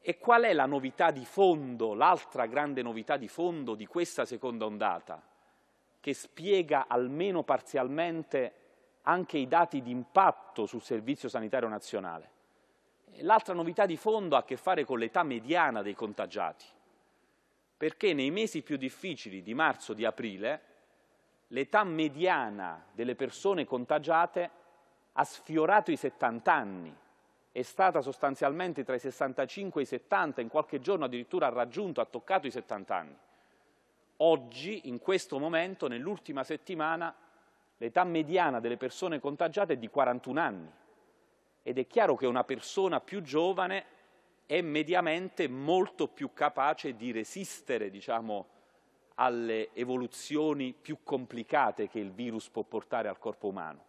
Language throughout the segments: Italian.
E qual è la novità di fondo, l'altra grande novità di fondo di questa seconda ondata, che spiega almeno parzialmente anche i dati di impatto sul Servizio Sanitario Nazionale? L'altra novità di fondo ha a che fare con l'età mediana dei contagiati, perché nei mesi più difficili di marzo e di aprile l'età mediana delle persone contagiate ha sfiorato i 70 anni, è stata sostanzialmente tra i 65 e i 70, in qualche giorno addirittura ha raggiunto, ha toccato i 70 anni. Oggi, in questo momento, nell'ultima settimana, l'età mediana delle persone contagiate è di 41 anni ed è chiaro che una persona più giovane è mediamente molto più capace di resistere diciamo, alle evoluzioni più complicate che il virus può portare al corpo umano.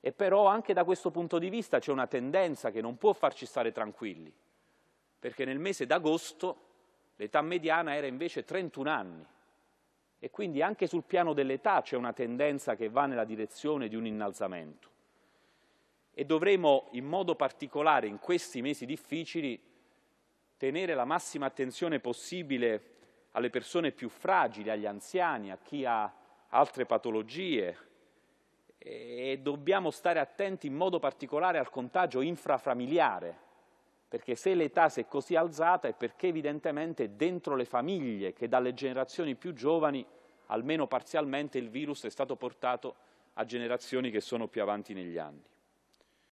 E però anche da questo punto di vista c'è una tendenza che non può farci stare tranquilli, perché nel mese d'agosto l'età mediana era invece 31 anni e quindi anche sul piano dell'età c'è una tendenza che va nella direzione di un innalzamento. E dovremo in modo particolare in questi mesi difficili tenere la massima attenzione possibile alle persone più fragili, agli anziani, a chi ha altre patologie, e dobbiamo stare attenti in modo particolare al contagio infrafamiliare, perché se l'età si è così alzata è perché evidentemente è dentro le famiglie che dalle generazioni più giovani, almeno parzialmente, il virus è stato portato a generazioni che sono più avanti negli anni.